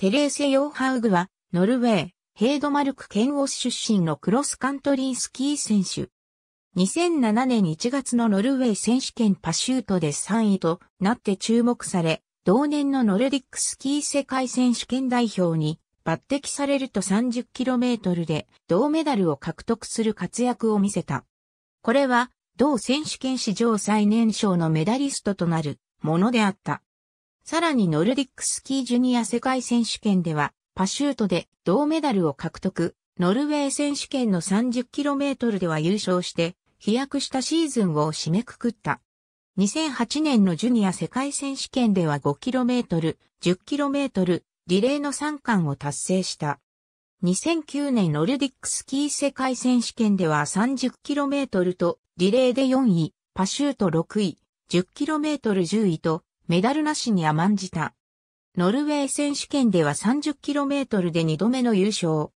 テレーセ・ヨーハウグは、ノルウェー、ヘイドマルクケンオス出身のクロスカントリースキー選手。2007年1月のノルウェー選手権パシュートで3位となって注目され、同年のノルディックスキー世界選手権代表に抜擢されると 30km で銅メダルを獲得する活躍を見せた。これは同選手権史上最年少のメダリストとなるものであった。さらにノルディックスキージュニア世界選手権では、パシュートで銅メダルを獲得、ノルウェー選手権の 30km では優勝して、飛躍したシーズンを締めくくった。2008年のジュニア世界選手権では 5km、10km、リレーの3冠を達成した。2009年ノルディックスキー世界選手権では 30km とリレーで4位、パシュート6位、10km10 位とメダルなしに甘んじた。ノルウェー選手権では 30km で2度目の優勝。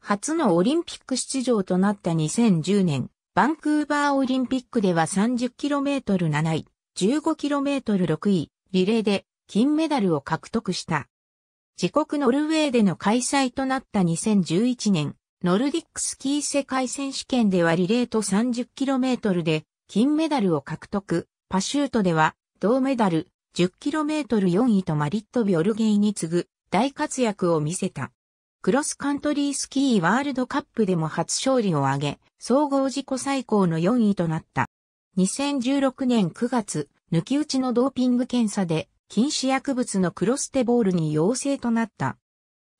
初のオリンピック出場となった2010年、バンクーバーオリンピックでは 30km7 位、15km6 位、リレーで金メダルを獲得した。自国ノルウェーでの開催となった2011年、ノルディックスキー世界選手権ではリレーと 30km で金メダルを獲得、パシュートでは銅メダル、10km4 位とマリット・ビョルゲイに次ぐ大活躍を見せた。クロスカントリースキーワールドカップでも初勝利を挙げ、総合自己最高の4位となった。2016年9月、抜き打ちのドーピング検査で禁止薬物のクロステボールに陽性となった。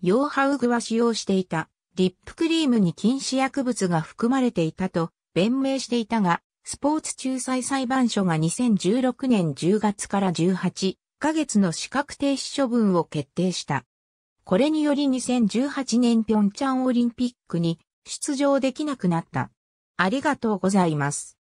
ヨーハウグは使用していたリップクリームに禁止薬物が含まれていたと弁明していたが、スポーツ仲裁裁判所が2016年10月から18ヶ月の資格停止処分を決定した。これにより2018年ピョンチャンオリンピックに出場できなくなった。ありがとうございます。